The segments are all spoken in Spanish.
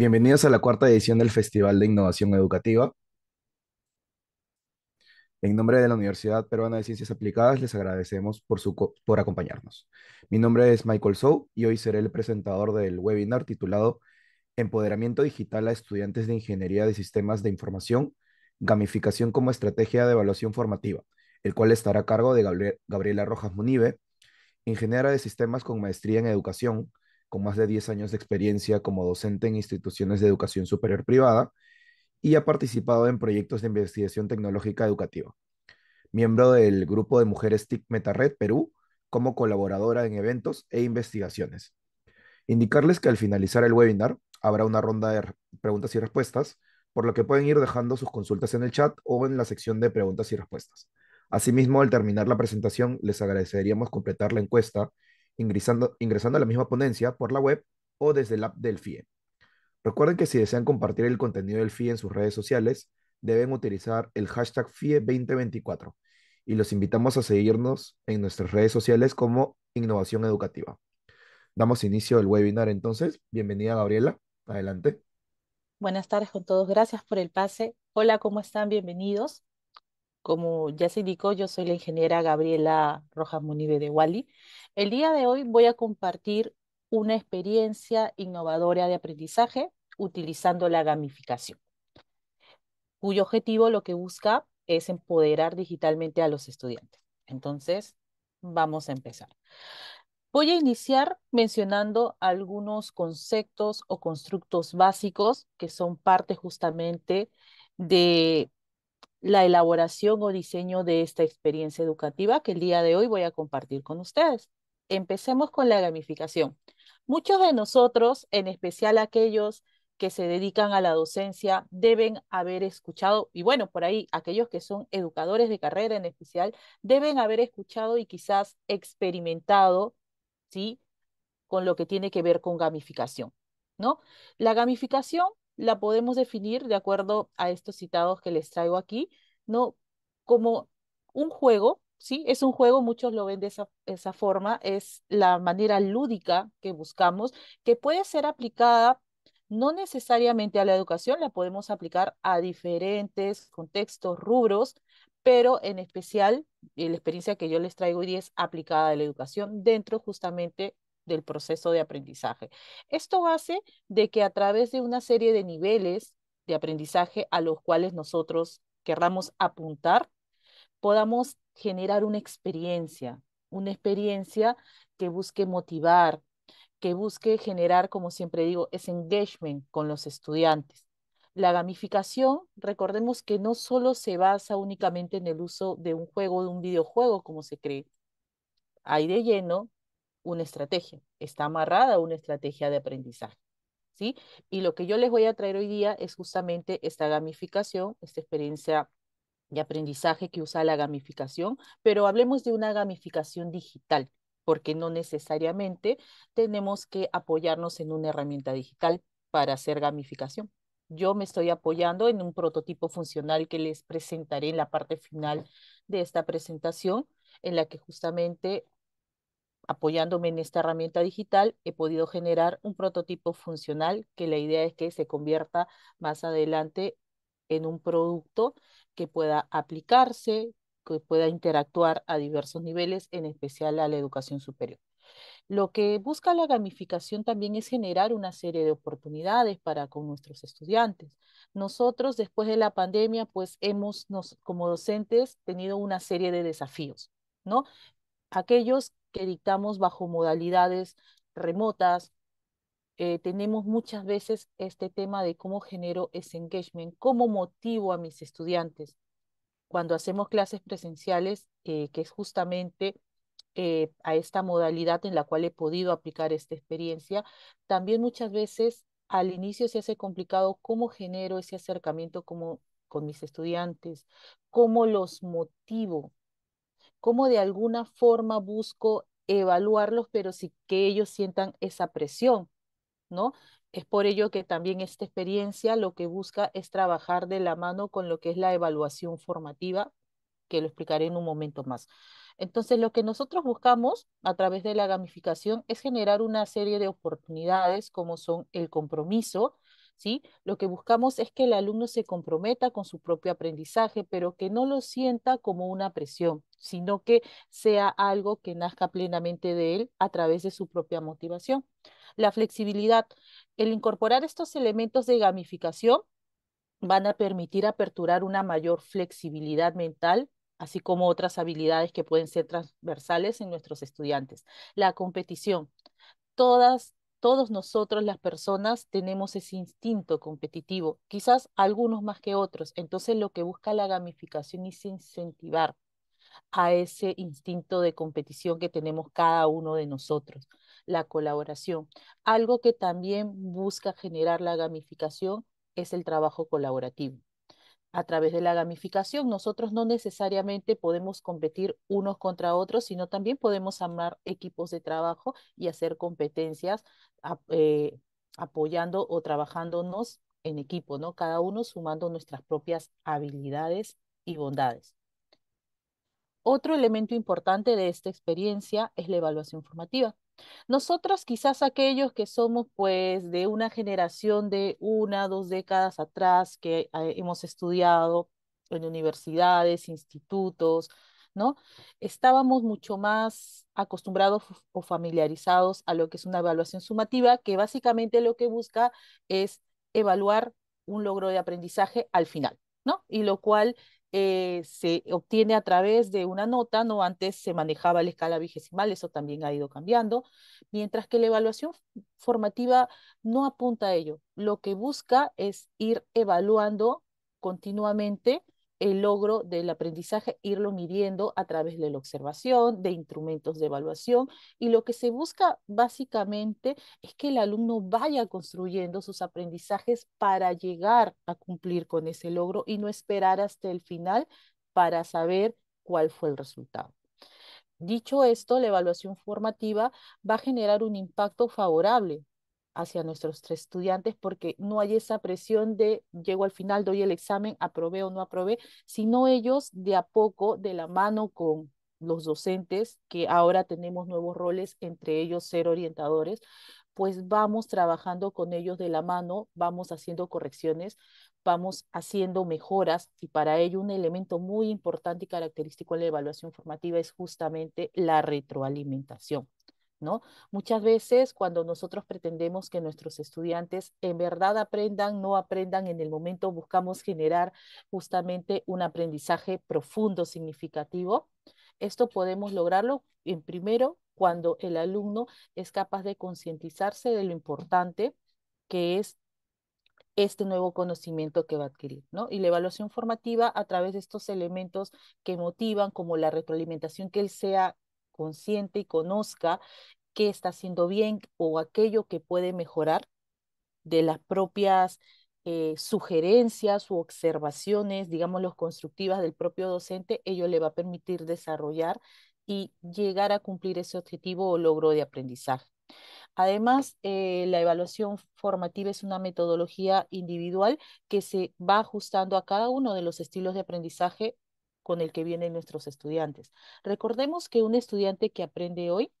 Bienvenidos a la cuarta edición del Festival de Innovación Educativa. En nombre de la Universidad Peruana de Ciencias Aplicadas, les agradecemos por, su por acompañarnos. Mi nombre es Michael Sou y hoy seré el presentador del webinar titulado Empoderamiento Digital a Estudiantes de Ingeniería de Sistemas de Información, Gamificación como Estrategia de Evaluación Formativa, el cual estará a cargo de Gabriela Rojas Munive, ingeniera de sistemas con maestría en educación, con más de 10 años de experiencia como docente en instituciones de educación superior privada y ha participado en proyectos de investigación tecnológica educativa. Miembro del grupo de mujeres TIC MetaRed Perú como colaboradora en eventos e investigaciones. Indicarles que al finalizar el webinar habrá una ronda de preguntas y respuestas, por lo que pueden ir dejando sus consultas en el chat o en la sección de preguntas y respuestas. Asimismo, al terminar la presentación, les agradeceríamos completar la encuesta ingresando, ingresando a la misma ponencia por la web o desde el app del FIE. Recuerden que si desean compartir el contenido del FIE en sus redes sociales, deben utilizar el hashtag FIE2024 y los invitamos a seguirnos en nuestras redes sociales como Innovación Educativa. Damos inicio al webinar entonces. Bienvenida Gabriela, adelante. Buenas tardes con todos, gracias por el pase. Hola, ¿cómo están? Bienvenidos. Como ya se indicó, yo soy la ingeniera Gabriela Rojas Munive de Wally. El día de hoy voy a compartir una experiencia innovadora de aprendizaje utilizando la gamificación, cuyo objetivo lo que busca es empoderar digitalmente a los estudiantes. Entonces, vamos a empezar. Voy a iniciar mencionando algunos conceptos o constructos básicos que son parte justamente de la elaboración o diseño de esta experiencia educativa que el día de hoy voy a compartir con ustedes. Empecemos con la gamificación. Muchos de nosotros, en especial aquellos que se dedican a la docencia deben haber escuchado, y bueno, por ahí aquellos que son educadores de carrera en especial, deben haber escuchado y quizás experimentado, ¿sí? Con lo que tiene que ver con gamificación, ¿no? La gamificación la podemos definir de acuerdo a estos citados que les traigo aquí, ¿no? Como un juego, ¿sí? Es un juego, muchos lo ven de esa, esa forma, es la manera lúdica que buscamos, que puede ser aplicada no necesariamente a la educación, la podemos aplicar a diferentes contextos, rubros, pero en especial la experiencia que yo les traigo hoy día es aplicada a la educación dentro justamente del proceso de aprendizaje. Esto hace de que a través de una serie de niveles de aprendizaje a los cuales nosotros querramos apuntar, podamos generar una experiencia, una experiencia que busque motivar, que busque generar, como siempre digo, ese engagement con los estudiantes. La gamificación, recordemos que no solo se basa únicamente en el uso de un juego, de un videojuego, como se cree. Hay de lleno una estrategia, está amarrada a una estrategia de aprendizaje. ¿Sí? Y lo que yo les voy a traer hoy día es justamente esta gamificación, esta experiencia de aprendizaje que usa la gamificación, pero hablemos de una gamificación digital, porque no necesariamente tenemos que apoyarnos en una herramienta digital para hacer gamificación. Yo me estoy apoyando en un prototipo funcional que les presentaré en la parte final de esta presentación, en la que justamente apoyándome en esta herramienta digital, he podido generar un prototipo funcional que la idea es que se convierta más adelante en un producto que pueda aplicarse, que pueda interactuar a diversos niveles, en especial a la educación superior. Lo que busca la gamificación también es generar una serie de oportunidades para con nuestros estudiantes. Nosotros, después de la pandemia, pues hemos, como docentes, tenido una serie de desafíos, ¿no? Aquellos que dictamos bajo modalidades remotas. Eh, tenemos muchas veces este tema de cómo genero ese engagement, cómo motivo a mis estudiantes. Cuando hacemos clases presenciales, eh, que es justamente eh, a esta modalidad en la cual he podido aplicar esta experiencia, también muchas veces al inicio se hace complicado cómo genero ese acercamiento como, con mis estudiantes, cómo los motivo, cómo de alguna forma busco evaluarlos, pero sí que ellos sientan esa presión, ¿no? Es por ello que también esta experiencia lo que busca es trabajar de la mano con lo que es la evaluación formativa, que lo explicaré en un momento más. Entonces, lo que nosotros buscamos a través de la gamificación es generar una serie de oportunidades como son el compromiso, ¿sí? Lo que buscamos es que el alumno se comprometa con su propio aprendizaje, pero que no lo sienta como una presión, sino que sea algo que nazca plenamente de él a través de su propia motivación. La flexibilidad, el incorporar estos elementos de gamificación van a permitir aperturar una mayor flexibilidad mental así como otras habilidades que pueden ser transversales en nuestros estudiantes. La competición. Todas todos nosotros las personas tenemos ese instinto competitivo, quizás algunos más que otros. Entonces lo que busca la gamificación es incentivar a ese instinto de competición que tenemos cada uno de nosotros, la colaboración. Algo que también busca generar la gamificación es el trabajo colaborativo a través de la gamificación. Nosotros no necesariamente podemos competir unos contra otros, sino también podemos armar equipos de trabajo y hacer competencias eh, apoyando o trabajándonos en equipo, ¿no? Cada uno sumando nuestras propias habilidades y bondades. Otro elemento importante de esta experiencia es la evaluación formativa. Nosotros quizás aquellos que somos pues de una generación de una, dos décadas atrás, que eh, hemos estudiado en universidades, institutos, ¿no? Estábamos mucho más acostumbrados o familiarizados a lo que es una evaluación sumativa, que básicamente lo que busca es evaluar un logro de aprendizaje al final, ¿no? Y lo cual eh, se obtiene a través de una nota, ¿no? Antes se manejaba la escala vigesimal, eso también ha ido cambiando, mientras que la evaluación formativa no apunta a ello. Lo que busca es ir evaluando continuamente el logro del aprendizaje, irlo midiendo a través de la observación, de instrumentos de evaluación. Y lo que se busca básicamente es que el alumno vaya construyendo sus aprendizajes para llegar a cumplir con ese logro y no esperar hasta el final para saber cuál fue el resultado. Dicho esto, la evaluación formativa va a generar un impacto favorable hacia nuestros tres estudiantes porque no hay esa presión de llego al final, doy el examen, aprobé o no aprobé, sino ellos de a poco, de la mano con los docentes, que ahora tenemos nuevos roles, entre ellos ser orientadores, pues vamos trabajando con ellos de la mano, vamos haciendo correcciones, vamos haciendo mejoras y para ello un elemento muy importante y característico de la evaluación formativa es justamente la retroalimentación. Muchas veces cuando nosotros pretendemos que nuestros estudiantes en verdad aprendan, no aprendan en el momento, buscamos generar justamente un aprendizaje profundo, significativo. Esto podemos lograrlo en primero cuando el alumno es capaz de concientizarse de lo importante que es este nuevo conocimiento que va a adquirir, Y la evaluación formativa a través de estos elementos que motivan, como la retroalimentación que él sea consciente y conozca qué está haciendo bien o aquello que puede mejorar de las propias eh, sugerencias u observaciones, digamos, los constructivas del propio docente, ello le va a permitir desarrollar y llegar a cumplir ese objetivo o logro de aprendizaje. Además, eh, la evaluación formativa es una metodología individual que se va ajustando a cada uno de los estilos de aprendizaje con el que vienen nuestros estudiantes. Recordemos que un estudiante que aprende hoy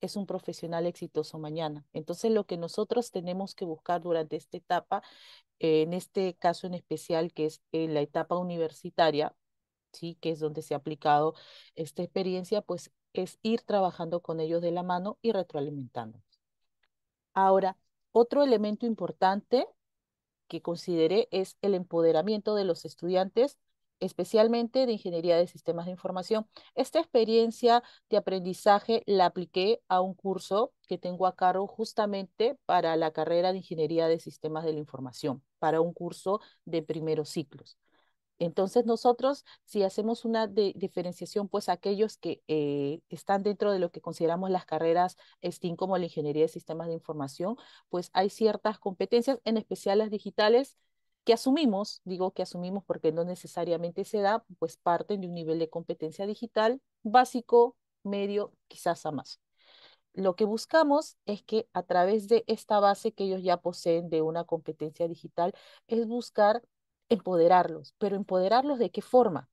es un profesional exitoso mañana. Entonces, lo que nosotros tenemos que buscar durante esta etapa, en este caso en especial, que es en la etapa universitaria, ¿sí? que es donde se ha aplicado esta experiencia, pues es ir trabajando con ellos de la mano y retroalimentándonos. Ahora, otro elemento importante que consideré es el empoderamiento de los estudiantes especialmente de ingeniería de sistemas de información. Esta experiencia de aprendizaje la apliqué a un curso que tengo a cargo justamente para la carrera de ingeniería de sistemas de la información, para un curso de primeros ciclos. Entonces nosotros, si hacemos una diferenciación, pues aquellos que eh, están dentro de lo que consideramos las carreras STEAM como la ingeniería de sistemas de información, pues hay ciertas competencias, en especial las digitales, que asumimos, digo que asumimos porque no necesariamente se da, pues parten de un nivel de competencia digital básico, medio, quizás a más. Lo que buscamos es que a través de esta base que ellos ya poseen de una competencia digital, es buscar empoderarlos, pero empoderarlos de qué forma.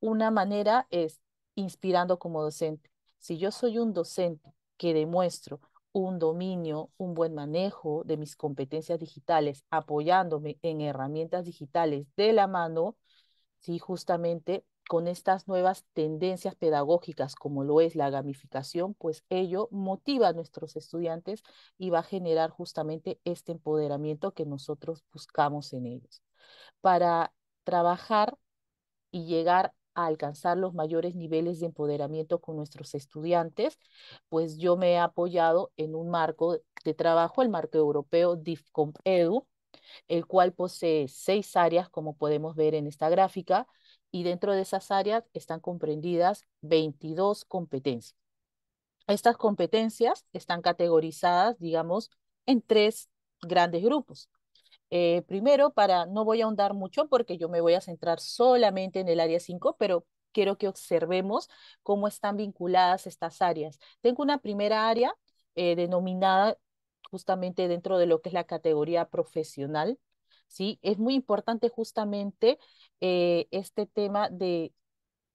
Una manera es inspirando como docente. Si yo soy un docente que demuestro un dominio, un buen manejo de mis competencias digitales, apoyándome en herramientas digitales de la mano, si justamente con estas nuevas tendencias pedagógicas como lo es la gamificación, pues ello motiva a nuestros estudiantes y va a generar justamente este empoderamiento que nosotros buscamos en ellos. Para trabajar y llegar a alcanzar los mayores niveles de empoderamiento con nuestros estudiantes, pues yo me he apoyado en un marco de trabajo, el marco europeo DIF-COMP-EDU, el cual posee seis áreas, como podemos ver en esta gráfica, y dentro de esas áreas están comprendidas 22 competencias. Estas competencias están categorizadas, digamos, en tres grandes grupos. Eh, primero, para no voy a ahondar mucho porque yo me voy a centrar solamente en el área 5, pero quiero que observemos cómo están vinculadas estas áreas. Tengo una primera área eh, denominada justamente dentro de lo que es la categoría profesional. ¿sí? Es muy importante justamente eh, este tema de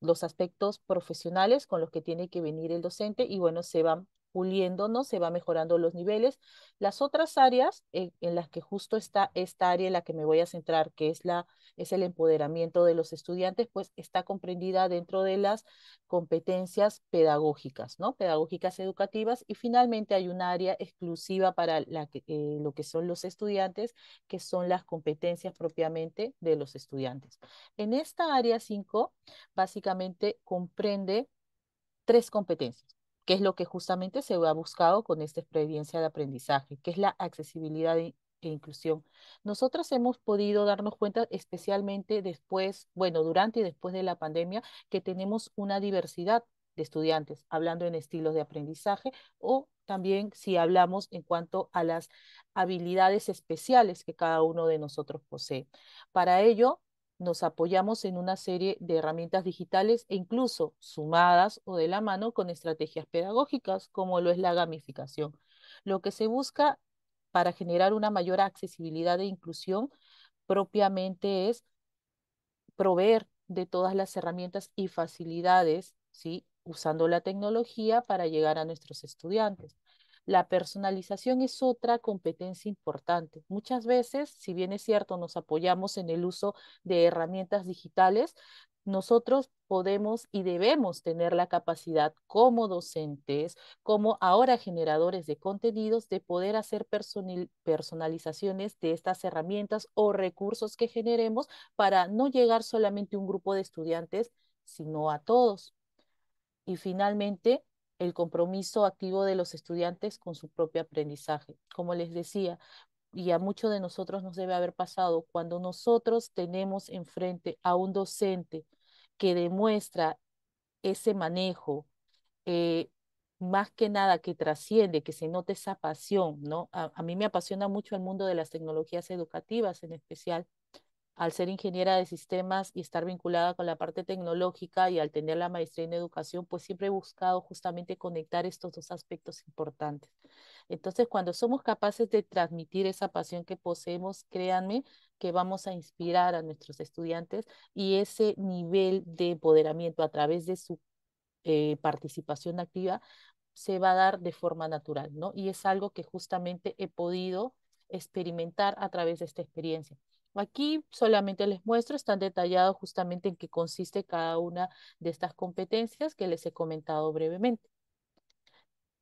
los aspectos profesionales con los que tiene que venir el docente y bueno, se van puliéndonos, se va mejorando los niveles. Las otras áreas eh, en, las que justo está esta área en la que me voy a centrar, que es, la, es el empoderamiento de los estudiantes, pues está comprendida dentro de las competencias pedagógicas, ¿no? Pedagógicas educativas. Y finalmente hay un área exclusiva para la eh, lo que son los estudiantes, que son las competencias propiamente de los estudiantes. En esta área 5, básicamente comprende tres competencias que es lo que justamente se ha buscado con esta experiencia de aprendizaje, que es la accesibilidad e, e inclusión. Nosotras hemos podido darnos cuenta, especialmente después, bueno, durante y después de la pandemia, que tenemos una diversidad de estudiantes, hablando en estilos de aprendizaje o también si hablamos en cuanto a las habilidades especiales que cada uno de nosotros posee. Para ello, nos apoyamos en una serie de herramientas digitales e incluso sumadas o de la mano con estrategias pedagógicas, como lo es la gamificación. Lo que se busca para generar una mayor accesibilidad e inclusión propiamente es proveer de todas las herramientas y facilidades, ¿sí? usando la tecnología para llegar a nuestros estudiantes. La personalización es otra competencia importante. Muchas veces, si bien es cierto, nos apoyamos en el uso de herramientas digitales, nosotros podemos y debemos tener la capacidad como docentes, como ahora generadores de contenidos, de poder hacer personalizaciones de estas herramientas o recursos que generemos para no llegar solamente a un grupo de estudiantes, sino a todos. Y finalmente, el compromiso activo de los estudiantes con su propio aprendizaje. Como les decía, y a muchos de nosotros nos debe haber pasado, cuando nosotros tenemos enfrente a un docente que demuestra ese manejo, eh, más que nada que trasciende, que se note esa pasión, ¿no? a, mí me apasiona mucho el mundo de las tecnologías educativas en especial, al ser ingeniera de sistemas y estar vinculada con la parte tecnológica y al tener la maestría en educación, pues siempre he buscado justamente conectar estos dos aspectos importantes. Entonces, cuando somos capaces de transmitir esa pasión que poseemos, créanme que vamos a inspirar a nuestros estudiantes y ese nivel de empoderamiento a través de su eh, participación activa se va a dar de forma natural, ¿no? Y es algo que justamente he podido experimentar a través de esta experiencia. Aquí solamente les muestro, están detallados justamente en qué consiste cada una de estas competencias que les he comentado brevemente.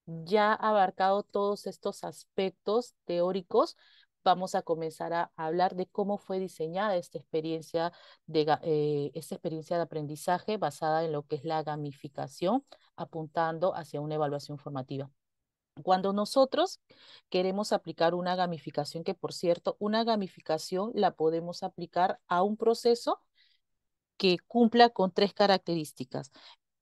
Ya abarcado todos estos aspectos teóricos, vamos a comenzar a hablar de cómo fue diseñada esta experiencia de, eh, esta experiencia de aprendizaje basada en lo que es la gamificación, apuntando hacia una evaluación formativa. Cuando nosotros queremos aplicar una gamificación, que por cierto, una gamificación la podemos aplicar a un proceso que cumpla con tres características.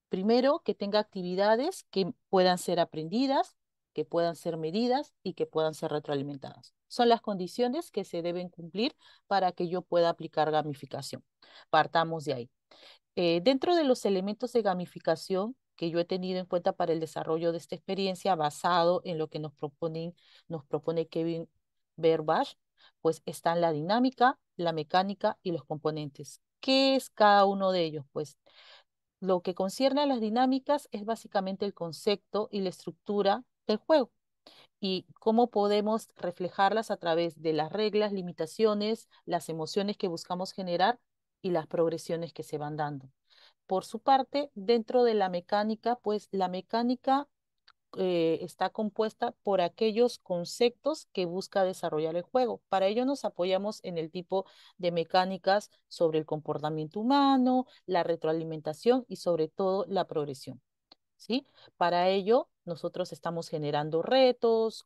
Primero, que tenga actividades que puedan ser aprendidas, que puedan ser medidas y que puedan ser retroalimentadas. Son las condiciones que se deben cumplir para que yo pueda aplicar gamificación. Partamos de ahí. Eh, dentro de los elementos de gamificación que yo he tenido en cuenta para el desarrollo de esta experiencia basado en lo que nos, propone Kevin Verbash, pues están la dinámica, la mecánica y los componentes. ¿Qué es cada uno de ellos? Pues lo que concierne a las dinámicas es básicamente el concepto y la estructura del juego y cómo podemos reflejarlas a través de las reglas, limitaciones, las emociones que buscamos generar y las progresiones que se van dando. Por su parte, dentro de la mecánica, pues la mecánica eh, está compuesta por aquellos conceptos que busca desarrollar el juego. Para ello nos apoyamos en el tipo de mecánicas sobre el comportamiento humano, la retroalimentación y sobre todo la progresión. ¿sí? Para ello nosotros estamos generando retos,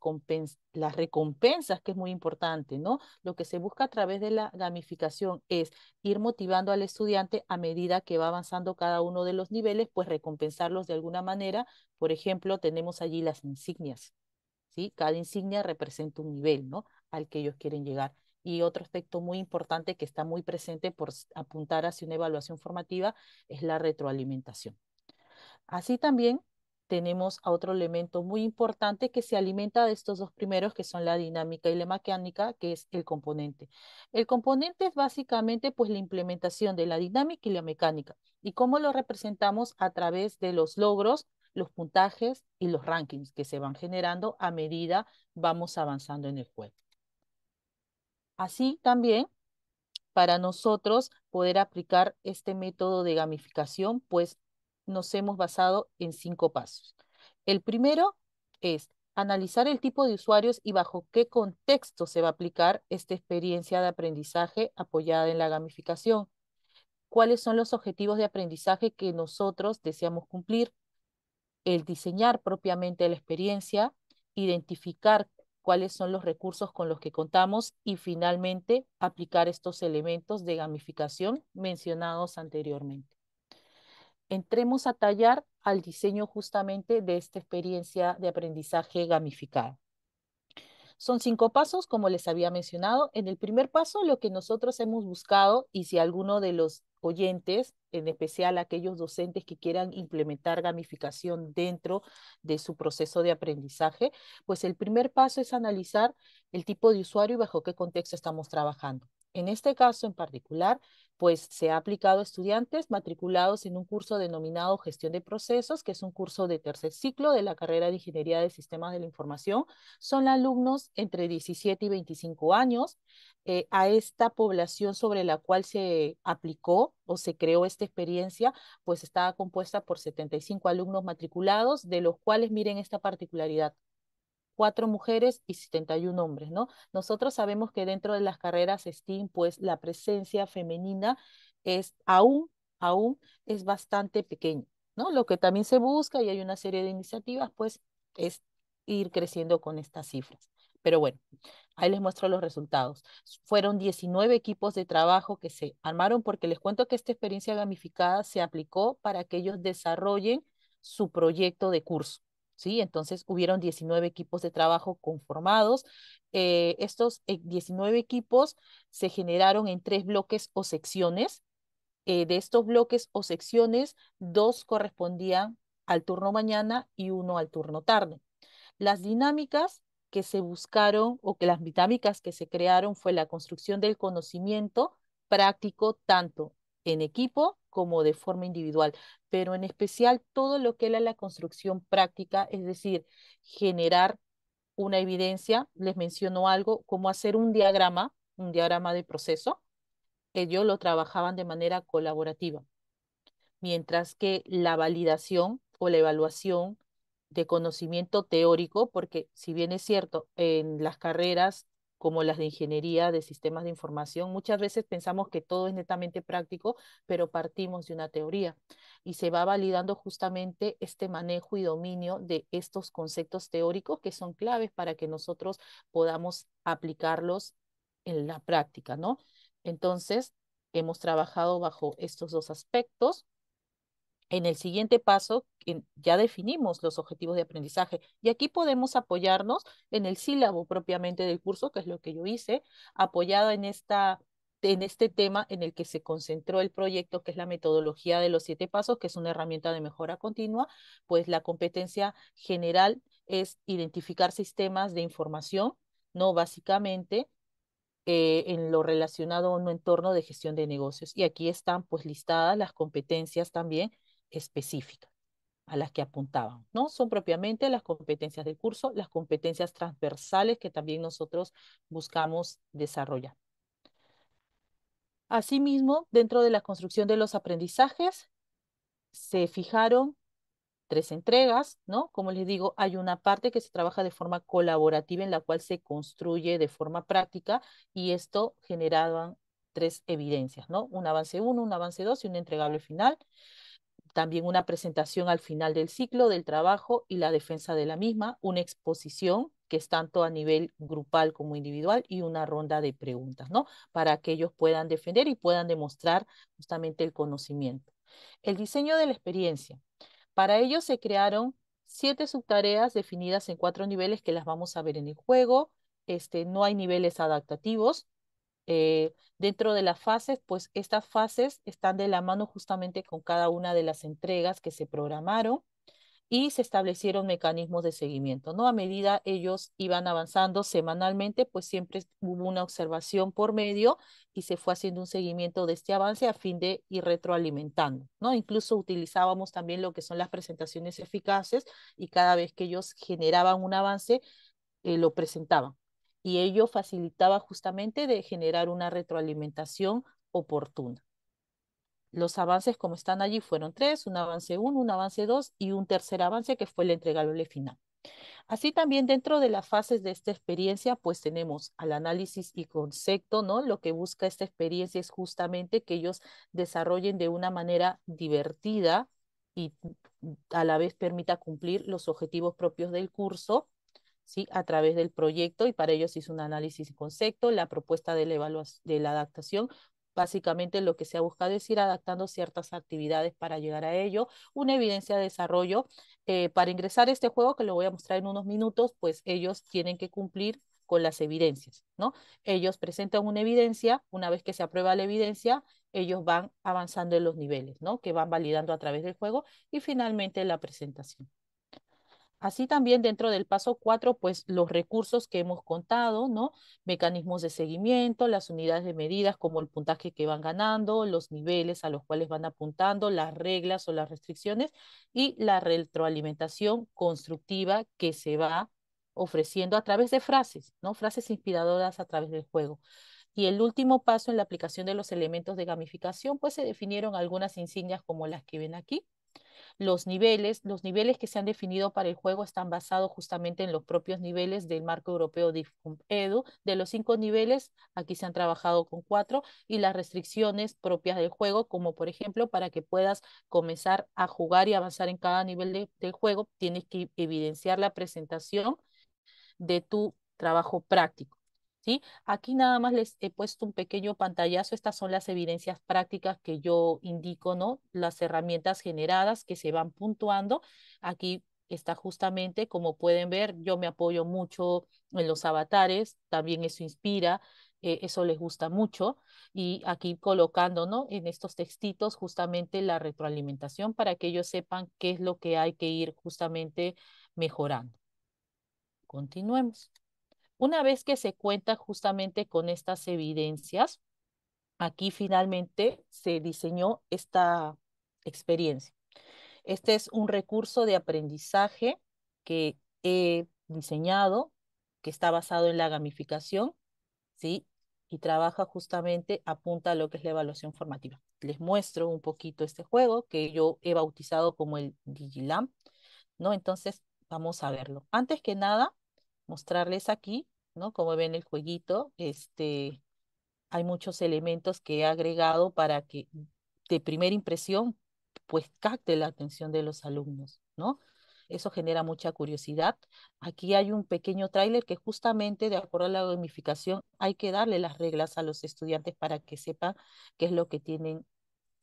las recompensas, que es muy importante, ¿no? Lo que se busca a través de la gamificación es ir motivando al estudiante a medida que va avanzando cada uno de los niveles, pues recompensarlos de alguna manera. Por ejemplo, tenemos allí las insignias, ¿sí? Cada insignia representa un nivel, ¿no? Al que ellos quieren llegar. Y otro aspecto muy importante que está muy presente por apuntar hacia una evaluación formativa es la retroalimentación. Así también tenemos a otro elemento muy importante que se alimenta de estos dos primeros, que son la dinámica y la mecánica, que es el componente. El componente es básicamente pues, la implementación de la dinámica y la mecánica, y cómo lo representamos a través de los logros, los puntajes y los rankings que se van generando a medida vamos avanzando en el juego. Así también, para nosotros poder aplicar este método de gamificación, pues nos hemos basado en cinco pasos. El primero es analizar el tipo de usuarios y bajo qué contexto se va a aplicar esta experiencia de aprendizaje apoyada en la gamificación. ¿Cuáles son los objetivos de aprendizaje que nosotros deseamos cumplir? El diseñar propiamente la experiencia, identificar cuáles son los recursos con los que contamos y finalmente aplicar estos elementos de gamificación mencionados anteriormente entremos a tallar al diseño justamente de esta experiencia de aprendizaje gamificada. Son cinco pasos, como les había mencionado. En el primer paso, lo que nosotros hemos buscado, y si alguno de los oyentes, en especial aquellos docentes que quieran implementar gamificación dentro de su proceso de aprendizaje, pues el primer paso es analizar el tipo de usuario y bajo qué contexto estamos trabajando. En este caso en particular, pues se ha aplicado a estudiantes matriculados en un curso denominado Gestión de Procesos, que es un curso de tercer ciclo de la carrera de Ingeniería de Sistemas de la Información. Son alumnos entre 17 y 25 años. Eh, a esta población sobre la cual se aplicó o se creó esta experiencia, pues estaba compuesta por 75 alumnos matriculados, de los cuales miren esta particularidad mujeres y 71 hombres, ¿no? Nosotros sabemos que dentro de las carreras STEAM, pues la presencia femenina es aún, aún es bastante pequeña, ¿no? Lo que también se busca y hay una serie de iniciativas, pues es ir creciendo con estas cifras. Pero bueno, ahí les muestro los resultados. Fueron 19 equipos de trabajo que se armaron porque les cuento que esta experiencia gamificada se aplicó para que ellos desarrollen su proyecto de curso. Entonces hubieron 19 equipos de trabajo conformados. Eh, estos 19 eh, equipos se generaron en tres bloques o secciones. Eh, de estos bloques o secciones, dos correspondían al turno mañana y uno al turno tarde. Las dinámicas que se buscaron o que las dinámicas que se crearon fue la construcción del conocimiento práctico tanto en equipo como de forma individual, pero en especial todo lo que era la construcción práctica, es decir, generar una evidencia, les menciono algo, como hacer un diagrama, un diagrama de proceso, ellos lo trabajaban de manera colaborativa, mientras que la validación o la evaluación de conocimiento teórico, porque si bien es cierto, en las carreras como las de ingeniería de sistemas de información. Muchas veces pensamos que todo es netamente práctico, pero partimos de una teoría y se va validando justamente este manejo y dominio de estos conceptos teóricos que son claves para que nosotros podamos aplicarlos en la práctica, ¿no? Entonces, hemos trabajado bajo estos dos aspectos en el siguiente paso, ya definimos los objetivos de aprendizaje y aquí podemos apoyarnos en el sílabo propiamente del curso, que es lo que yo hice, apoyado en, esta, en este tema en el que se concentró el proyecto, que es la metodología de los siete pasos, que es una herramienta de mejora continua, pues la competencia general es identificar sistemas de información, no básicamente eh, en lo relacionado a un entorno de gestión de negocios. Y aquí están pues listadas las competencias también específicas a las que apuntaban, ¿no? Son propiamente las competencias del curso, las competencias transversales que también nosotros buscamos desarrollar. Asimismo, dentro de la construcción de los aprendizajes, se fijaron tres entregas, ¿no? Como les digo, hay una parte que se trabaja de forma colaborativa en la cual se construye de forma práctica y esto generaban tres evidencias, ¿no? Un avance uno, un avance 2 y un entregable final también una presentación al final del ciclo del trabajo y la defensa de la misma, una exposición que es tanto a nivel grupal como individual y una ronda de preguntas, ¿no? Para que ellos puedan defender y puedan demostrar justamente el conocimiento. El diseño de la experiencia. Para ello se crearon siete subtareas definidas en cuatro niveles que las vamos a ver en el juego. Este, no hay niveles adaptativos, eh, dentro de las fases, pues estas fases están de la mano justamente con cada una de las entregas que se programaron y se establecieron mecanismos de seguimiento, ¿no? A medida ellos iban avanzando semanalmente, pues siempre hubo una observación por medio y se fue haciendo un seguimiento de este avance a fin de ir retroalimentando, ¿no? Incluso utilizábamos también lo que son las presentaciones eficaces y cada vez que ellos generaban un avance, eh, lo presentaban y ello facilitaba justamente de generar una retroalimentación oportuna. Los avances como están allí fueron tres, un avance uno, un avance dos y un tercer avance que fue el entregable final. Así también dentro de las fases de esta experiencia, pues tenemos al análisis y concepto, ¿no? Lo que busca esta experiencia es justamente que ellos desarrollen de una manera divertida y mm, a la vez permita cumplir los objetivos propios del curso a través del proyecto y para ellos hizo un análisis y concepto, la propuesta de la, de la adaptación. Básicamente lo que se ha buscado es ir adaptando ciertas actividades para llegar a ello, una evidencia de desarrollo. Eh, para ingresar a este juego, que lo voy a mostrar en unos minutos, pues ellos tienen que cumplir con las evidencias, ¿no? Ellos presentan una evidencia, una vez que se aprueba la evidencia, ellos van avanzando en los niveles, ¿no? Que van validando a través del juego y finalmente la presentación. Así también dentro del paso 4, pues los recursos que hemos contado, ¿no? Mecanismos de seguimiento, las unidades de medidas como el puntaje que van ganando, los niveles a los cuales van apuntando, las reglas o las restricciones y la retroalimentación constructiva que se va ofreciendo a través de frases, ¿no? Frases inspiradoras a través del juego. Y el último paso en la aplicación de los elementos de gamificación, pues se definieron algunas insignias como las que ven aquí, los niveles, los niveles que se han definido para el juego están basados justamente en los propios niveles del marco europeo de edu De los cinco niveles, aquí se han trabajado con cuatro, y las restricciones propias del juego, como por ejemplo, para que puedas comenzar a jugar y avanzar en cada nivel del juego, tienes que evidenciar la presentación de tu trabajo práctico. Aquí nada más les he puesto un pequeño pantallazo. Estas son las evidencias prácticas que yo indico, ¿no? Las herramientas generadas que se van puntuando. Aquí está justamente, como pueden ver, yo me apoyo mucho en los avatares, también eso inspira, eh, eso les gusta mucho. Y aquí colocando, En estos textitos justamente la retroalimentación para que ellos sepan qué es lo que hay que ir justamente mejorando. Continuemos. Una vez que se cuenta justamente con estas evidencias, aquí finalmente se diseñó esta experiencia. Este es un recurso de aprendizaje que he diseñado, que está basado en la gamificación, ¿sí? Y trabaja justamente, apunta a lo que es la evaluación formativa. Les muestro un poquito este juego que yo he bautizado como el Digilam, ¿no? Entonces, vamos a verlo. Antes que nada, mostrarles aquí ¿no? Como ven el jueguito, este, hay muchos elementos que he agregado para que de primera impresión, pues capte la atención de los alumnos, ¿no? Eso genera mucha curiosidad. Aquí hay un pequeño tráiler que justamente, de acuerdo a la gamificación, hay que darle las reglas a los estudiantes para que sepan qué es lo que tienen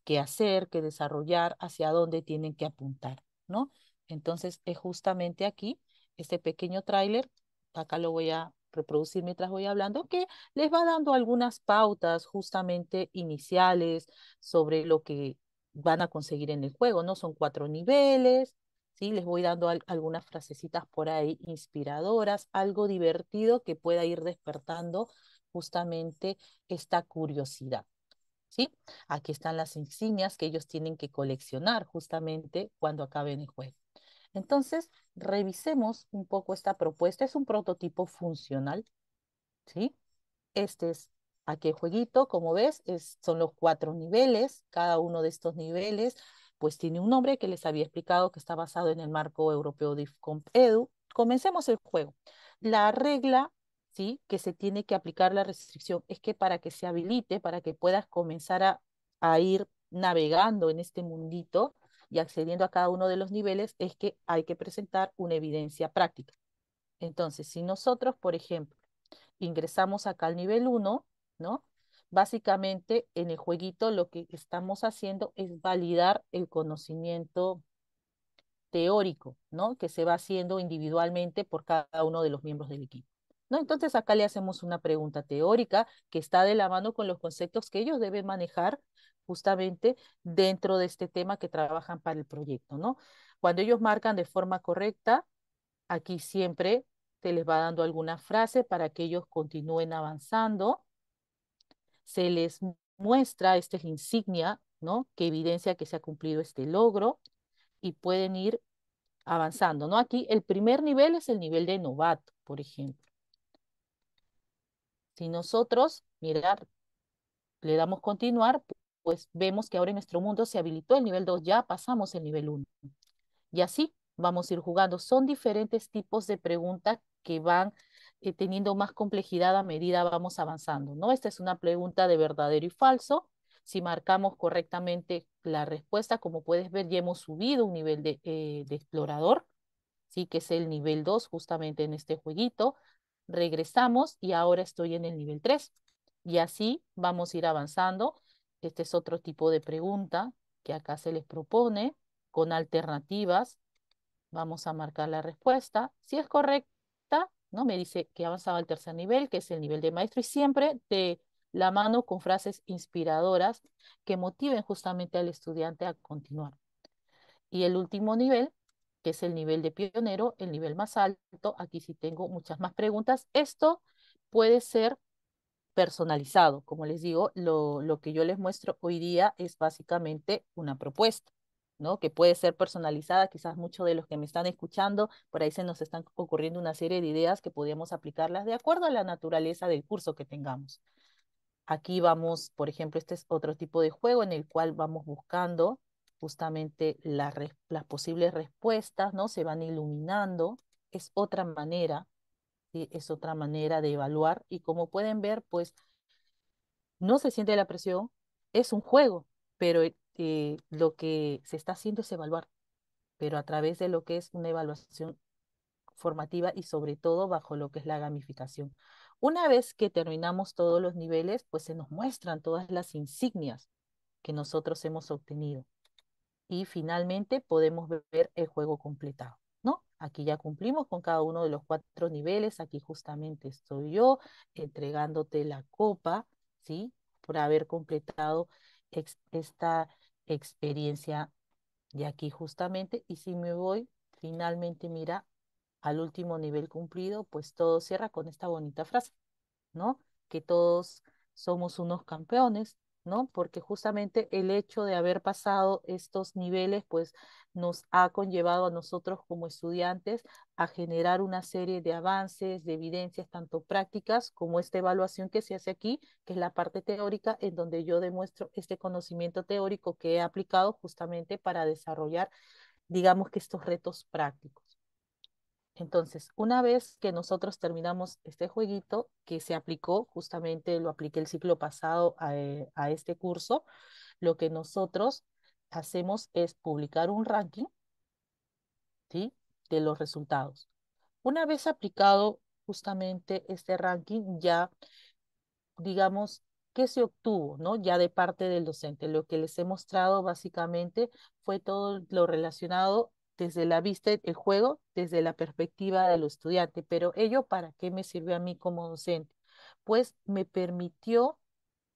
que hacer, qué desarrollar, hacia dónde tienen que apuntar, ¿no? Entonces, es justamente aquí, este pequeño tráiler, acá lo voy a reproducir mientras voy hablando, que les va dando algunas pautas justamente iniciales sobre lo que van a conseguir en el juego, ¿no? Son cuatro niveles, ¿sí? Les voy dando algunas frasecitas por ahí inspiradoras, algo divertido que pueda ir despertando justamente esta curiosidad. ¿Sí? Aquí están las insignias que ellos tienen que coleccionar justamente cuando acaben el juego. Entonces, revisemos un poco esta propuesta. Es un prototipo funcional, ¿sí? Este es aquel jueguito, como ves, son los cuatro niveles. Cada uno de estos niveles, pues tiene un nombre que les había explicado que está basado en el marco europeo difcom edu Comencemos el juego. La regla ¿sí? que se tiene que aplicar la restricción es que para que se habilite, para que puedas comenzar a, a ir navegando en este mundito, y accediendo a cada uno de los niveles es que hay que presentar una evidencia práctica. Entonces, si nosotros, por ejemplo, ingresamos acá al nivel 1, ¿no? Básicamente en el jueguito lo que estamos haciendo es validar el conocimiento teórico, ¿no? Que se va haciendo individualmente por cada uno de los miembros del equipo. ¿No? Entonces acá le hacemos una pregunta teórica que está de la mano con los conceptos que ellos deben manejar justamente dentro de este tema que trabajan para el proyecto, ¿no? Cuando ellos marcan de forma correcta, aquí siempre se les va dando alguna frase para que ellos continúen avanzando. Se les muestra, esta es insignia, ¿no? Que evidencia que se ha cumplido este logro y pueden ir avanzando, ¿no? Aquí el primer nivel es el nivel de novato, por ejemplo. Si nosotros, mirar, le damos continuar, pues vemos que ahora en nuestro mundo se habilitó el nivel 2, ya pasamos el nivel 1. Y así vamos a ir jugando. Son diferentes tipos de preguntas que van eh, teniendo más complejidad a medida vamos avanzando, ¿no? Esta es una pregunta de verdadero y falso. Si marcamos correctamente la respuesta, como puedes ver, ya hemos subido un nivel de, eh, explorador, ¿sí? Que es el nivel 2 justamente en este jueguito. Regresamos y ahora estoy en el nivel 3. Y así vamos a ir avanzando este es otro tipo de pregunta que acá se les propone con alternativas. Vamos a marcar la respuesta. Si es correcta, ¿no? me dice que avanzaba al tercer nivel, que es el nivel de maestro, y siempre de la mano con frases inspiradoras que motiven justamente al estudiante a continuar. Y el último nivel, que es el nivel de pionero, el nivel más alto, aquí sí tengo muchas más preguntas. Esto puede ser personalizado. Como les digo, lo, que yo les muestro hoy día es básicamente una propuesta. ¿no? que puede ser personalizada, quizás muchos de los que me están escuchando, por ahí se nos están ocurriendo una serie de ideas que podríamos aplicarlas de acuerdo a la naturaleza del curso que tengamos. Aquí vamos, por ejemplo, este es otro tipo de juego en el cual vamos buscando justamente las posibles respuestas, ¿no? Se van iluminando, es otra manera es otra manera de evaluar. Y como pueden ver, pues no se siente la presión, es un juego, pero eh, eh, lo que se está haciendo es evaluar, pero a través de lo que es una evaluación formativa y sobre todo bajo lo que es la gamificación. Una vez que terminamos todos los niveles, pues se nos muestran todas las insignias que nosotros hemos obtenido. Y finalmente podemos ver el juego completado. Aquí ya cumplimos con cada uno de los cuatro niveles. Aquí justamente estoy yo entregándote la copa, ¿sí? Por haber completado esta experiencia. de aquí justamente, y si me voy, finalmente mira, al último nivel cumplido, pues todo cierra con esta bonita frase, ¿no? Que todos somos unos campeones, porque justamente el hecho de haber pasado estos niveles, pues nos ha conllevado a nosotros como estudiantes a generar una serie de avances, de evidencias, tanto prácticas como esta evaluación que se hace aquí, que es la parte teórica, en donde yo demuestro este conocimiento teórico que he aplicado justamente para desarrollar, digamos que estos retos prácticos. Entonces, una vez que nosotros terminamos este jueguito que se aplicó, justamente lo apliqué el ciclo pasado eh, a, este curso, lo que nosotros hacemos es publicar un ranking ¿sí? de los resultados. Una vez aplicado justamente este ranking, ya digamos, que se obtuvo, no? Ya de parte del docente. Lo que les he mostrado básicamente fue todo lo relacionado desde la vista del juego, desde la perspectiva del estudiante. Pero ello, ¿para qué me sirvió a mí como docente? Pues me permitió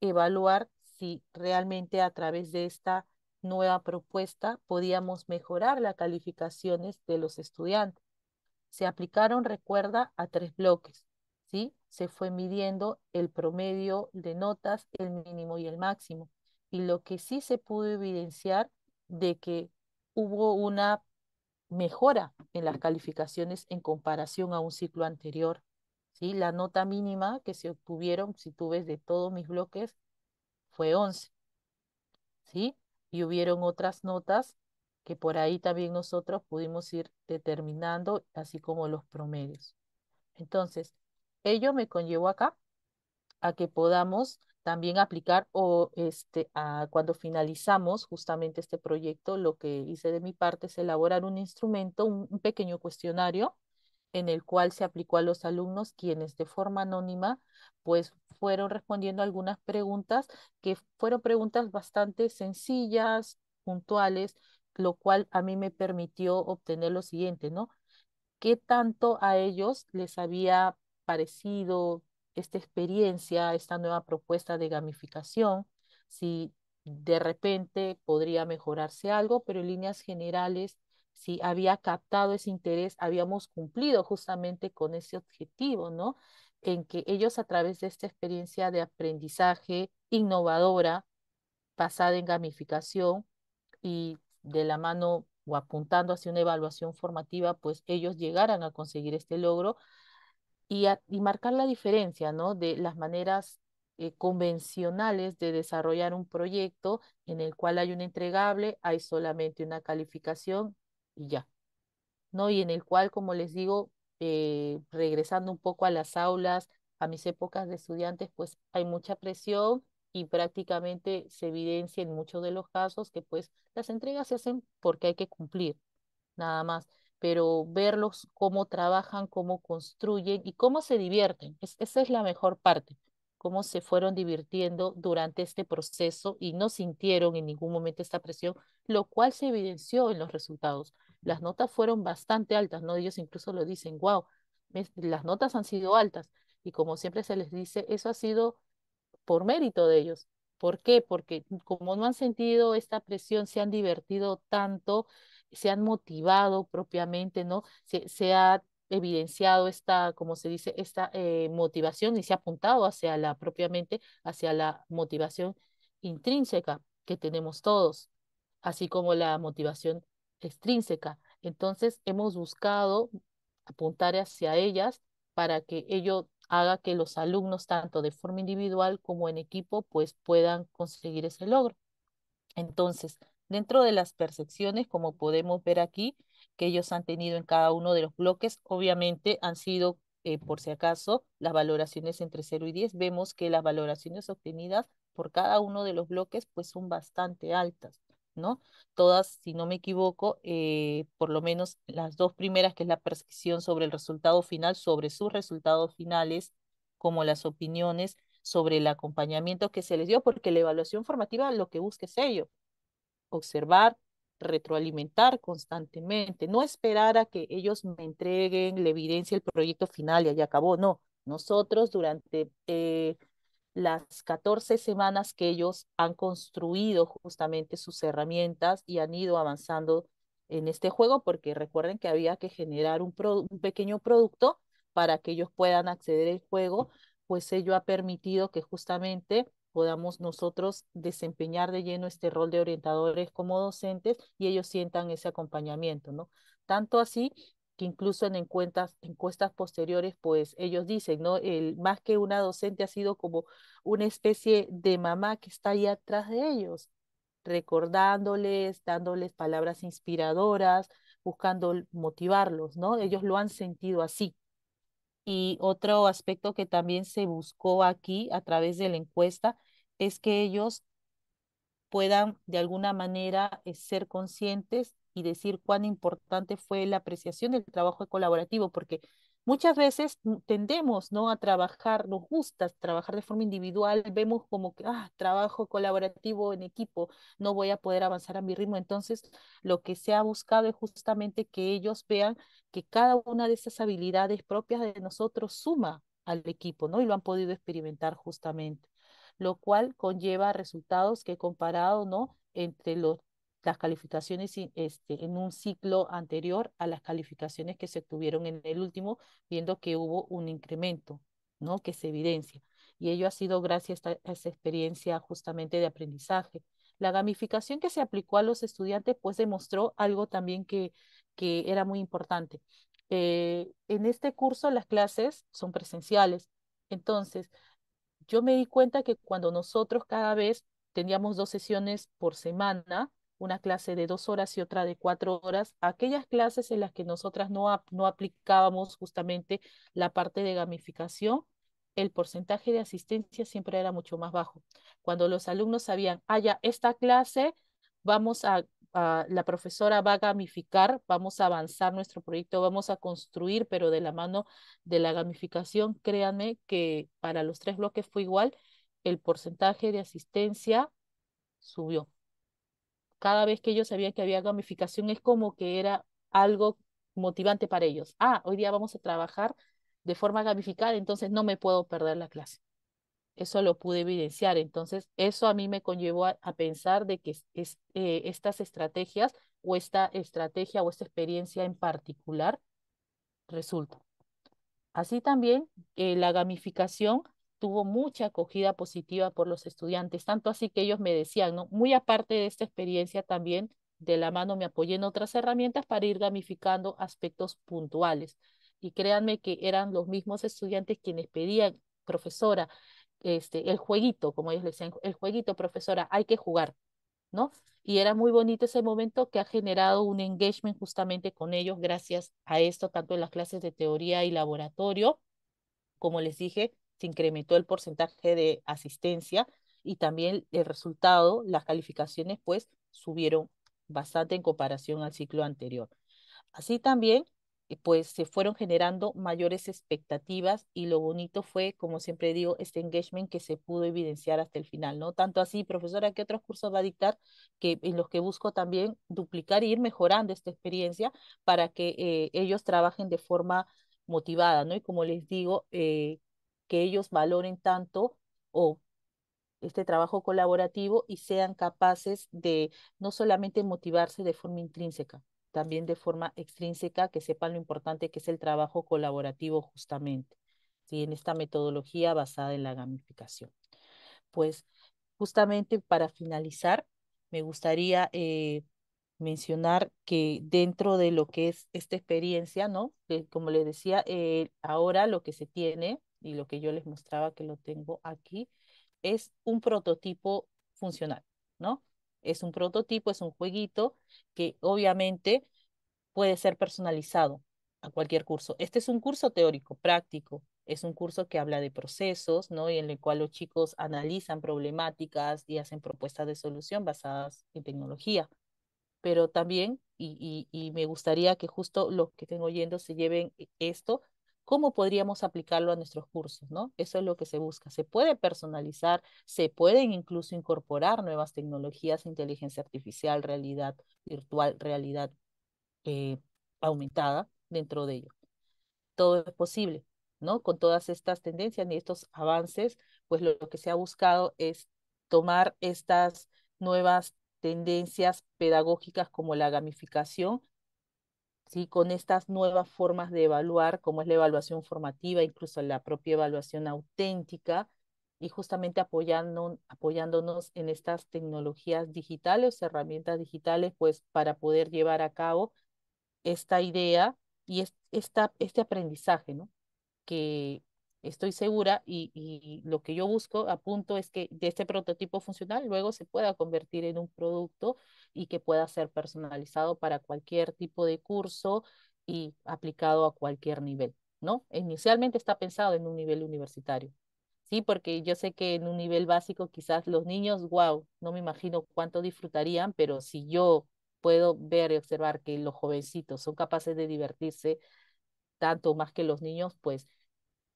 evaluar si realmente a través de esta nueva propuesta podíamos mejorar las calificaciones de los estudiantes. Se aplicaron, recuerda, a tres bloques, ¿sí? Se fue midiendo el promedio de notas, el mínimo y el máximo. Y lo que sí se pudo evidenciar de que hubo una mejora en las calificaciones en comparación a un ciclo anterior. ¿sí? La nota mínima que se obtuvieron, si tú ves de todos mis bloques, fue 11. ¿sí? Y hubieron otras notas que por ahí también nosotros pudimos ir determinando, así como los promedios. Entonces, ello me conllevó acá a que podamos también aplicar o este, cuando finalizamos justamente este proyecto, lo que hice de mi parte es elaborar un instrumento, un, un pequeño cuestionario en el cual se aplicó a los alumnos quienes de forma anónima pues fueron respondiendo algunas preguntas que fueron preguntas bastante sencillas, puntuales, lo cual a mí me permitió obtener lo siguiente, ¿no? ¿Qué tanto a ellos les había parecido, esta experiencia, esta nueva propuesta de gamificación, si de repente podría mejorarse algo, pero en líneas generales, si había captado ese interés, habíamos cumplido justamente con ese objetivo, ¿no? En que ellos a través de esta experiencia de aprendizaje innovadora, basada en gamificación y de la mano o apuntando hacia una evaluación formativa, pues ellos llegaran a conseguir este logro y, marcar la diferencia de las maneras eh, convencionales de desarrollar un proyecto en el cual hay un entregable, hay solamente una calificación y ya. ¿no? Y en el cual, como les digo, eh, regresando un poco a las aulas, a mis épocas de estudiantes, pues hay mucha presión y prácticamente se evidencia en muchos de los casos que pues las entregas se hacen porque hay que cumplir, nada más pero verlos cómo trabajan, cómo construyen y cómo se divierten. esa es la mejor parte, cómo se fueron divirtiendo durante este proceso y no sintieron en ningún momento esta presión, lo cual se evidenció en los resultados. Las notas fueron bastante altas, ¿no? Ellos incluso lo dicen, wow, las notas han sido altas. Y como siempre se les dice, eso ha sido por mérito de ellos. ¿Por qué? Porque como no han sentido esta presión, se han divertido tanto, se han motivado propiamente, ¿no? Se, ha evidenciado esta, como se dice, esta eh, motivación y se ha apuntado hacia la propiamente, hacia la motivación intrínseca que tenemos todos, así como la motivación extrínseca. Entonces hemos buscado apuntar hacia ellas para que ello haga que los alumnos, tanto de forma individual como en equipo, pues puedan conseguir ese logro. Entonces, dentro de las percepciones, como podemos ver aquí, que ellos han tenido en cada uno de los bloques, obviamente han sido, eh, por si acaso, las valoraciones entre 0 y 10. Vemos que las valoraciones obtenidas por cada uno de los bloques pues son bastante altas. ¿no? Todas, si no me equivoco, eh, por lo menos las dos primeras, que es la percepción sobre el resultado final, sobre sus resultados finales, como las opiniones sobre el acompañamiento que se les dio, porque la evaluación formativa lo que busca es ello, observar, retroalimentar constantemente, no esperar a que ellos me entreguen la evidencia, el proyecto final y ahí acabó, no. Nosotros durante eh, las 14 semanas que ellos han construido justamente sus herramientas y han ido avanzando en este juego, porque recuerden que había que generar un pequeño producto para que ellos puedan acceder al juego, pues ello ha permitido que justamente podamos nosotros desempeñar de lleno este rol de orientadores como docentes y ellos sientan ese acompañamiento, ¿no? Tanto así que incluso en encuestas, encuestas posteriores, pues ellos dicen, ¿no? El, más que una docente ha sido como una especie de mamá que está ahí atrás de ellos, recordándoles, dándoles palabras inspiradoras, buscando motivarlos, ¿no? Ellos lo han sentido así. Y otro aspecto que también se buscó aquí a través de la encuesta es que ellos puedan de alguna manera eh, ser conscientes y decir cuán importante fue la apreciación del trabajo colaborativo, porque Muchas veces tendemos ¿no? a trabajar, nos gusta trabajar de forma individual, vemos como que, ah, trabajo colaborativo en equipo, no voy a poder avanzar a mi ritmo. Entonces, lo que se ha buscado es justamente que ellos vean que cada una de esas habilidades propias de nosotros suma al equipo, ¿no? Y lo han podido experimentar justamente, lo cual conlleva resultados que he comparado, ¿no? Entre los las calificaciones este, en un ciclo anterior a las calificaciones que se obtuvieron en el último, viendo que hubo un incremento, ¿no? Que se evidencia. Y ello ha sido gracias a esa experiencia justamente de aprendizaje. La gamificación que se aplicó a los estudiantes, pues demostró algo también que, que era muy importante. Eh, en este curso las clases son presenciales. Entonces, yo me di cuenta que cuando nosotros cada vez teníamos dos sesiones por semana, una clase de dos horas y otra de cuatro horas, aquellas clases en las que nosotras no, no aplicábamos justamente la parte de gamificación, el porcentaje de asistencia siempre era mucho más bajo. Cuando los alumnos sabían, ah, ya, esta clase vamos a, a, la profesora va a gamificar, vamos a avanzar nuestro proyecto, vamos a construir, pero de la mano de la gamificación, créanme que para los tres bloques fue igual, el porcentaje de asistencia subió cada vez que ellos sabían que había gamificación es como que era algo motivante para ellos. Ah, hoy día vamos a trabajar de forma gamificada, entonces no me puedo perder la clase. Eso lo pude evidenciar. Entonces, eso a mí me conllevó a, pensar de que eh, estas estrategias o esta estrategia o esta experiencia en particular resulta. Así también, eh, la gamificación tuvo mucha acogida positiva por los estudiantes, tanto así que ellos me decían, ¿no? Muy aparte de esta experiencia también, de la mano me apoyé en otras herramientas para ir gamificando aspectos puntuales. Y créanme que eran los mismos estudiantes quienes pedían, profesora, este, el jueguito, como ellos le decían, el jueguito, profesora, hay que jugar, ¿no? Y era muy bonito ese momento que ha generado un engagement justamente con ellos gracias a esto, tanto en las clases de teoría y laboratorio, como les dije, incrementó el porcentaje de asistencia y también el resultado, las calificaciones, pues subieron bastante en comparación al ciclo anterior. Así también, eh, pues se fueron generando mayores expectativas y lo bonito fue, como siempre digo, este engagement que se pudo evidenciar hasta el final, ¿no? Tanto así, profesora, ¿qué otros cursos va a dictar que, en los que busco también duplicar e ir mejorando esta experiencia para que eh, ellos trabajen de forma motivada, ¿no? Y como les digo, eh, que ellos valoren tanto o este trabajo colaborativo y sean capaces de no solamente motivarse de forma intrínseca, también de forma extrínseca, que sepan lo importante que es el trabajo colaborativo justamente, ¿sí? en esta metodología basada en la gamificación. Pues justamente para finalizar, me gustaría eh, mencionar que dentro de lo que es esta experiencia, ¿no? Como les decía, eh, ahora lo que se tiene y lo que yo les mostraba que lo tengo aquí, es un prototipo funcional, ¿no? Es un prototipo, es un jueguito que obviamente puede ser personalizado a cualquier curso. Este es un curso teórico, práctico, es un curso que habla de procesos, ¿no? Y en el cual los chicos analizan problemáticas y hacen propuestas de solución basadas en tecnología. Pero también, y, me gustaría que justo los que estén oyendo se lleven e-, esto, cómo podríamos aplicarlo a nuestros cursos, ¿no? Eso es lo que se busca. Se puede personalizar, se pueden incluso incorporar nuevas tecnologías, inteligencia artificial, realidad virtual, realidad eh, aumentada dentro de ello. Todo es posible, ¿no? Con todas estas tendencias y estos avances, pues lo que se ha buscado es tomar estas nuevas tendencias pedagógicas como la gamificación ¿sí? con estas nuevas formas de evaluar, como es la evaluación formativa, incluso la propia evaluación auténtica, y justamente apoyándonos en estas tecnologías digitales, herramientas digitales, pues para poder llevar a cabo esta idea y esta, este aprendizaje, ¿no? Que, estoy segura y, lo que yo busco, a punto es que de este prototipo funcional luego se pueda convertir en un producto y que pueda ser personalizado para cualquier tipo de curso y aplicado a cualquier nivel, ¿no? Inicialmente está pensado en un nivel universitario, ¿sí? Porque yo sé que en un nivel básico quizás los niños, wow, no me imagino cuánto disfrutarían, pero si yo puedo ver y observar que los jovencitos son capaces de divertirse tanto más que los niños, pues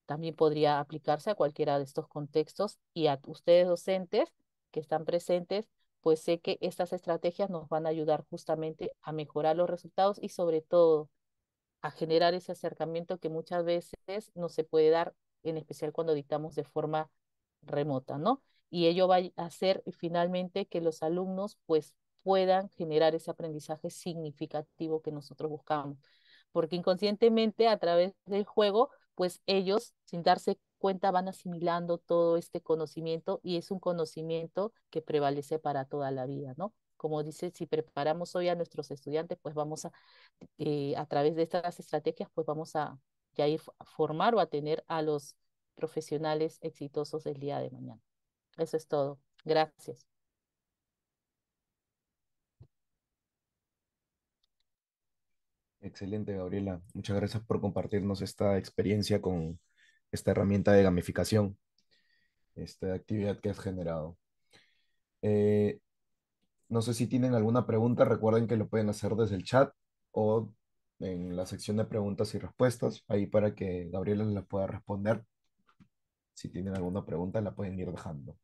también podría aplicarse a cualquiera de estos contextos y a ustedes docentes que están presentes, pues sé que estas estrategias nos van a ayudar justamente a mejorar los resultados y sobre todo a generar ese acercamiento que muchas veces no se puede dar, en especial cuando dictamos de forma remota, ¿no? Y ello va a hacer finalmente que los alumnos pues puedan generar ese aprendizaje significativo que nosotros buscamos, porque inconscientemente a través del juego pues ellos, sin darse cuenta, van asimilando todo este conocimiento y es un conocimiento que prevalece para toda la vida, ¿no? Como dice, si preparamos hoy a nuestros estudiantes, pues vamos a, eh, a través de estas estrategias, pues vamos a ya ir a formar o a tener a los profesionales exitosos el día de mañana. Eso es todo. Gracias. Excelente, Gabriela. Muchas gracias por compartirnos esta experiencia con esta herramienta de gamificación, esta actividad que has generado. Eh, no sé si tienen alguna pregunta, recuerden que lo pueden hacer desde el chat o en la sección de preguntas y respuestas, ahí para que Gabriela la pueda responder. Si tienen alguna pregunta, la pueden ir dejando.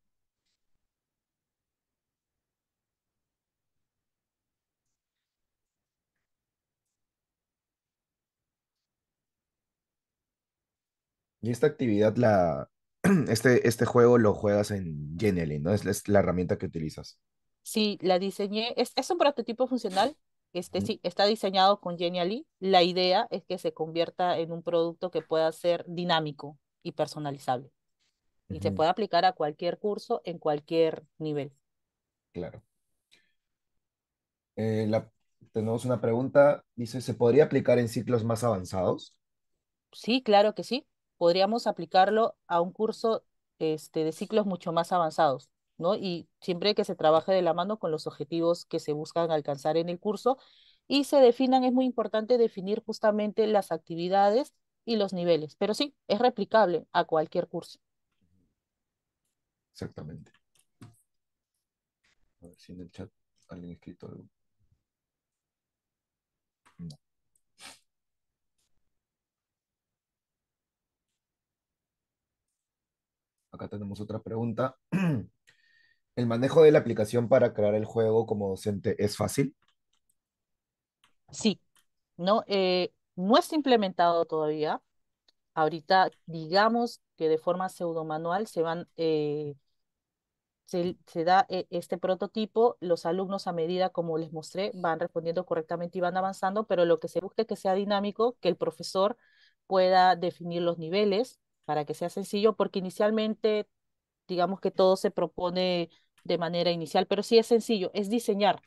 Y esta actividad, la, este, este juego lo juegas en Genially, ¿no? Es, la herramienta que utilizas. Sí, la diseñé. Es, un prototipo funcional. Este, sí, está diseñado con Genially. La idea es que se convierta en un producto que pueda ser dinámico y personalizable. Y se pueda aplicar a cualquier curso, en cualquier nivel. Claro. Eh, tenemos una pregunta. Dice, ¿se podría aplicar en ciclos más avanzados? Sí, claro que sí podríamos aplicarlo a un curso este, de ciclos mucho más avanzados, ¿no? Y siempre que se trabaje de la mano con los objetivos que se buscan alcanzar en el curso y se definan, es muy importante definir justamente las actividades y los niveles, pero sí, es replicable a cualquier curso. Exactamente. A ver si en el chat alguien ha escrito algo. acá tenemos otra pregunta. ¿El manejo de la aplicación para crear el juego como docente es fácil? Sí, no, eh, no está implementado todavía. Ahorita, digamos que de forma manual se van, eh, se, da eh, este prototipo, los alumnos a medida como les mostré van respondiendo correctamente y van avanzando, pero lo que se busca es que sea dinámico, que el profesor pueda definir los niveles, para que sea sencillo, porque inicialmente, digamos que todo se propone de manera inicial, pero sí es sencillo, es diseñar,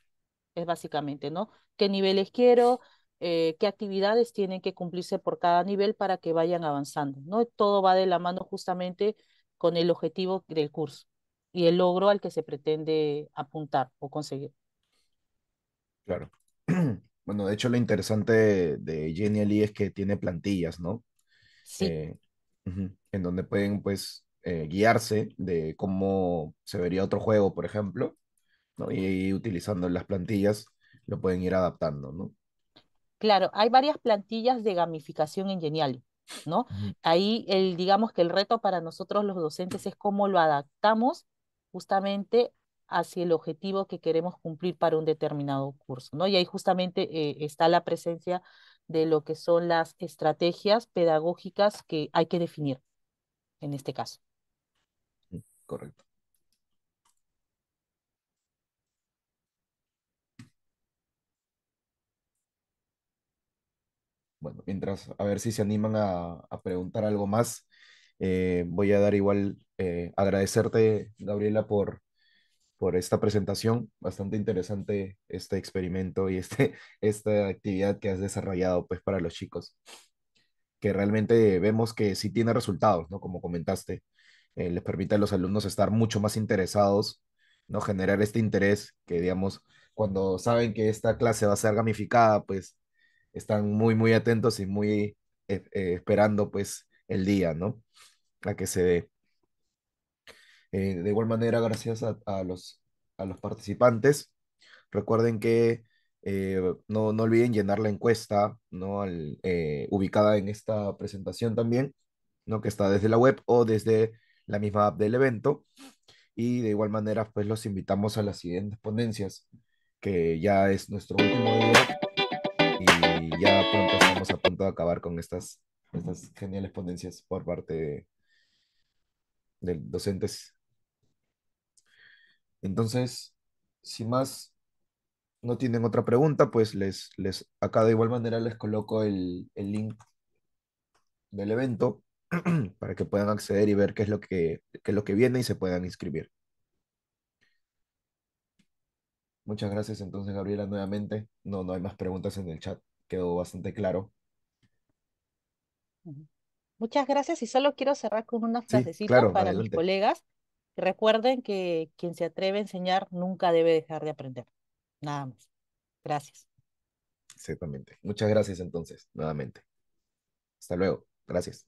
es básicamente, ¿no? ¿Qué niveles quiero? Eh, qué actividades tienen que cumplirse por cada nivel para que vayan avanzando, ¿no? Todo va de la mano justamente con el objetivo del curso y el logro al que se pretende apuntar o conseguir. Claro. Bueno, de hecho lo interesante de Genially es que tiene plantillas, ¿no? Sí. Eh, en donde pueden, pues, eh, guiarse de cómo se vería otro juego, por ejemplo, ¿no? y, utilizando las plantillas lo pueden ir adaptando, ¿no? Claro, hay varias plantillas de gamificación en Genial, ¿no? Ahí el, digamos que el reto para nosotros los docentes es cómo lo adaptamos justamente hacia el objetivo que queremos cumplir para un determinado curso, ¿no? Y ahí justamente eh, está la presencia de lo que son las estrategias pedagógicas que hay que definir en este caso. Mm, correcto. Bueno, mientras, a ver si se animan a, preguntar algo más. Eh, voy a dar igual, eh, agradecerte, Gabriela, por, por esta presentación. Bastante interesante este experimento y este, esta actividad que has desarrollado pues, para los chicos, que realmente vemos que sí tiene resultados, ¿no? Como comentaste, eh, les permite a los alumnos estar mucho más interesados, ¿no? Generar este interés que, digamos, cuando saben que esta clase va a ser gamificada, pues están muy, muy atentos y muy eh, eh, esperando pues el día, ¿no? A que se dé. Eh, de igual manera, gracias a, los, a los participantes. Recuerden que eh, no, olviden llenar la encuesta ¿no? Eh, ubicada en esta presentación también, ¿no? que está desde la web o desde la misma app del evento. Y de igual manera, pues los invitamos a las siguientes ponencias, que ya es nuestro último día y ya pronto estamos a punto de acabar con estas, geniales ponencias por parte de, de docentes entonces, si más, no tienen otra pregunta, pues les, les acá de igual manera les coloco el, link del evento para que puedan acceder y ver qué es lo que, lo que viene y se puedan inscribir. Muchas gracias entonces, Gabriela, nuevamente. No, no hay más preguntas en el chat. Quedó bastante claro. Muchas gracias y solo quiero cerrar con una frasecita para mis colegas Recuerden que quien se atreve a enseñar nunca debe dejar de aprender. Nada más. Gracias. Exactamente. Muchas gracias entonces, nuevamente. Hasta luego. Gracias.